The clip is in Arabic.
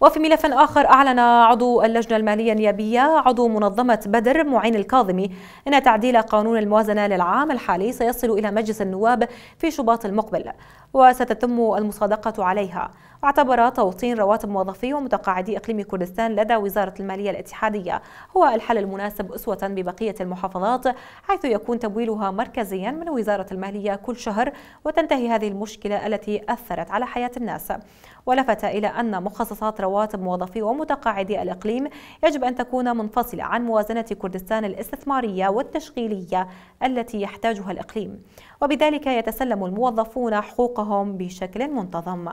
وفي ملف آخر أعلن عضو اللجنة المالية النيابية عضو منظمة بدر معين الكاظمي أن تعديل قانون الموازنة للعام الحالي سيصل إلى مجلس النواب في شباط المقبل وستتم المصادقة عليها واعتبر توطين رواتب موظفي ومتقاعدي إقليم كردستان لدى وزارة المالية الاتحادية هو الحل المناسب أسوة ببقية المحافظات حيث يكون تمويلها مركزيا من وزارة المالية كل شهر وتنتهي هذه المشكلة التي أثرت على حياة الناس ولفت إلى أن مخصصات رواتب موظفي ومتقاعدي الإقليم يجب أن تكون منفصلة عن موازنة كردستان الاستثمارية والتشغيلية التي يحتاجها الإقليم وبذلك يتسلم الموظفون حقوقهم بشكل منتظم